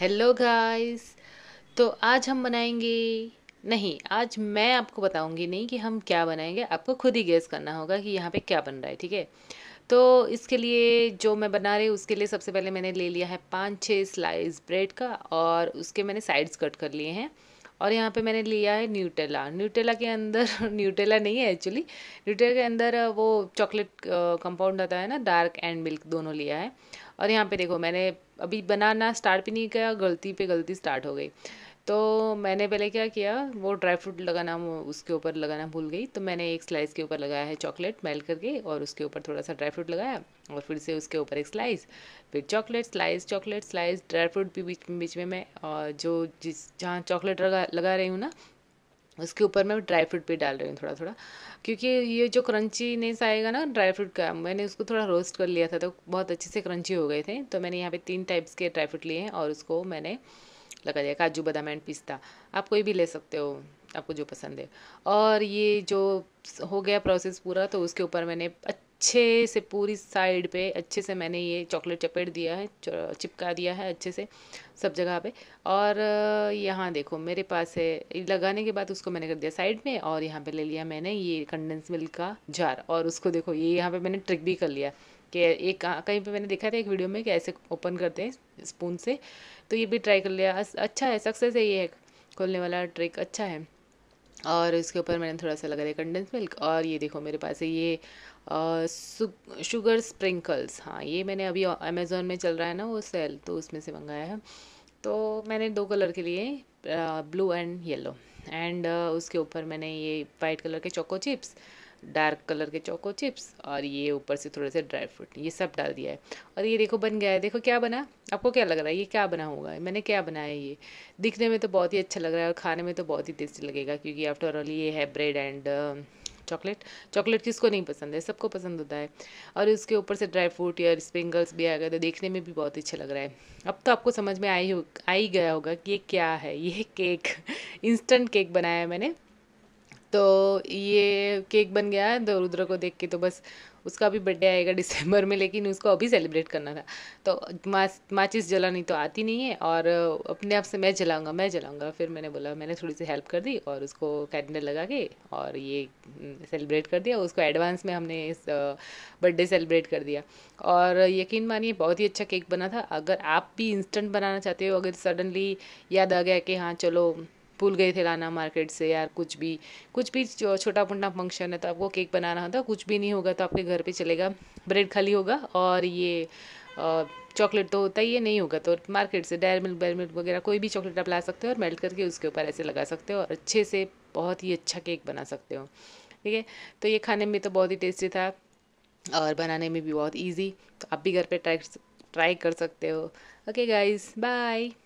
hello guys तो आज हम बनाएंगे नहीं आज मैं आपको बताऊंगी नहीं कि हम क्या बनाएंगे आपको खुद ही गेस करना होगा कि यहाँ पे क्या बन रहा है ठीक है तो इसके लिए जो मैं बना रही हूँ उसके लिए सबसे पहले मैंने ले लिया है पाँच छः स्लाइस ब्रेड का और उसके मैंने साइड्स कट कर लिए हैं और यहाँ पे मैंने लिया है न्यूटेला न्यूटेला के अंदर न्यूटेला नहीं है एक्चुअली न्यूटेला के अंदर वो चॉकलेट कंपाउंड आता है ना डार्क एंड मिल्क दोनों लिया है और यहाँ पे देखो मैंने अभी बनाना स्टार्ट भी नहीं किया गलती पे गलती स्टार्ट हो गई तो मैंने पहले क्या किया वो ड्राई फ्रूट लगाना उसके ऊपर लगाना भूल गई तो मैंने एक स्लाइस के ऊपर लगाया है चॉकलेट मेल्ट करके और उसके ऊपर थोड़ा सा ड्राई फ्रूट लगाया और फिर से उसके ऊपर एक स्लाइस फिर chocolate slice chocolate slice dry fruit भी बीच बीच में मैं और जो जिस जहाँ चॉकलेट लगा लगा रही हूँ ना उसके ऊपर मैं ड्राई फ्रूट भी डाल रही हूँ थोड़ा थोड़ा क्योंकि ये जो क्रंचीनेस आएगा ना ड्राई फ्रूट का मैंने उसको थोड़ा रोस्ट कर लिया था तो बहुत अच्छे से क्रंची हो गए थे तो मैंने यहाँ पे तीन टाइप्स के ड्राई फ्रूट लिए हैं और उसको मैंने लगा दिया काजू बादाम एंड पिस्ता आप कोई भी ले सकते हो आपको जो पसंद है और ये जो हो गया प्रोसेस पूरा तो उसके ऊपर मैंने अच्छे से पूरी साइड पे अच्छे से मैंने ये चॉकलेट चपेट दिया है चिपका दिया है अच्छे से सब जगह पे और यहाँ देखो मेरे पास है लगाने के बाद उसको मैंने कर दिया साइड में और यहाँ पे ले लिया मैंने ये कंडेंस मिल्क का जार और उसको देखो ये यहाँ पे मैंने ट्रिक भी कर लिया कि एक कहीं पे मैंने देखा था एक वीडियो में कि ऐसे ओपन करते हैं स्पून से तो ये भी ट्राई कर लिया अच्छा है सक्सेस है ये है खोलने वाला ट्रिक अच्छा है और इसके ऊपर मैंने थोड़ा सा लगा दिया कंडेंस मिल्क और ये देखो मेरे पास है ये शुगर स्प्रिंकल्स हाँ ये मैंने अभी अमेज़ोन में चल रहा है ना वो सेल तो उसमें से मंगाया है तो मैंने दो कलर के लिए ब्लू एंड येलो एंड उसके ऊपर मैंने ये वाइट कलर के चोको चिप्स डार्क कलर के चोको चिप्स और ये ऊपर से थोड़े से ड्राई फ्रूट ये सब डाल दिया है और ये देखो बन गया है देखो क्या बना आपको क्या लग रहा है ये क्या बना होगा मैंने क्या बनाया है ये दिखने में तो बहुत ही अच्छा लग रहा है और खाने में तो बहुत ही टेस्टी लगेगा क्योंकि आफ्टर ऑल ये है ब्रेड एंड चॉकलेट चॉकलेट किसको नहीं पसंद है सबको पसंद होता है और उसके ऊपर से ड्राई फ्रूट या स्प्रिंगल्स भी आ गए तो देखने में भी बहुत अच्छा लग रहा है अब तो आपको समझ में आई हो आ ही गया होगा कि ये क्या है ये केक इंस्टेंट केक बनाया है मैंने तो ये केक बन गया है तो रुद्र को देख के तो बस उसका भी बर्थडे आएगा दिसंबर में लेकिन उसको अभी सेलिब्रेट करना था तो मा माचिस जलानी तो आती नहीं है और अपने आप से मैं जलाऊंगा मैं जलाऊंगा फिर मैंने बोला मैंने थोड़ी सी हेल्प कर दी और उसको कैलेंडर लगा के और ये सेलिब्रेट हम्म, कर दिया उसको एडवांस में हमने बर्थडे सेलिब्रेट कर दिया और यकीन मानिए बहुत ही अच्छा केक बना था अगर आप भी इंस्टेंट बनाना चाहते हो अगर सडनली याद आ गया कि हाँ चलो भूल गए थे लाना मार्केट से यार कुछ भी कुछ भी छोटा मोटा फंक्शन है तो आपको केक बनाना होता कुछ भी नहीं होगा तो आपके घर पे चलेगा ब्रेड खाली होगा और ये चॉकलेट तो होता ही ये नहीं होगा तो मार्केट से डायर मिल्क बेयर मिल्क वगैरह कोई भी चॉकलेट आप ला सकते हो और मेल्ट करके उसके ऊपर ऐसे लगा सकते हो और अच्छे से बहुत ही अच्छा केक बना सकते हो ठीक है तो ये खाने में तो बहुत ही टेस्टी था और बनाने में भी बहुत ईजी तो आप भी घर पर ट्राई ट्राई कर सकते हो ओके गाइज बाय